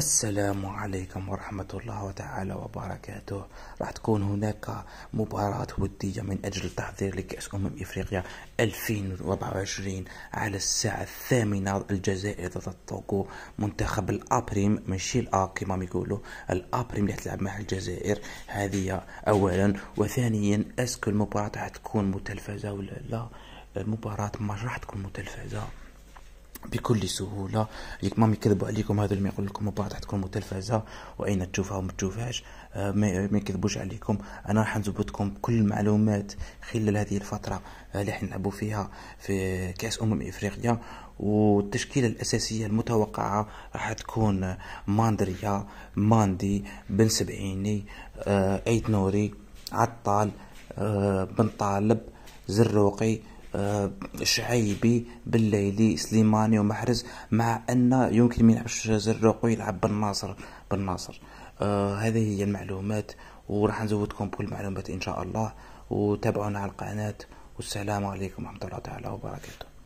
السلام عليكم ورحمة الله تعالى وبركاته راح تكون هناك مباراة ودية من أجل تحضير لكأس أمم إفريقيا 2024 على الساعة الثامنة الجزائر ضد الطوكو منتخب الأبريم ماشي الأ كما يقولوا الأبريم اللي تلعب مع الجزائر هذه أولا وثانيا أسكو المباراة راح تكون متلفزة ولا لا المباراة ما راح تكون متلفزة بكل سهولة ليك مام يكذبوا عليكم هذا اللي يقول لكم بعض بعد تكون التلفازة وأين تشوفها وما تشوفهاش آه، ما يكذبوش عليكم أنا راح نزبطكم كل المعلومات خلال هذه الفترة آه، اللي راح نلعبوا فيها في كأس أمم إفريقيا والتشكيلة الأساسية المتوقعة راح تكون ماندريا ماندي بن سبعيني آه، ايت نوري عطال بن طالب زروقي آه، شعيبي بالليلي سليماني ومحرز مع أن يمكن من يلعبش زروق يلعب بالناصر بالناصر آه هذه هي المعلومات وراح نزودكم بكل المعلومات إن شاء الله وتابعونا على القناة والسلام عليكم ورحمة الله تعالى وبركاته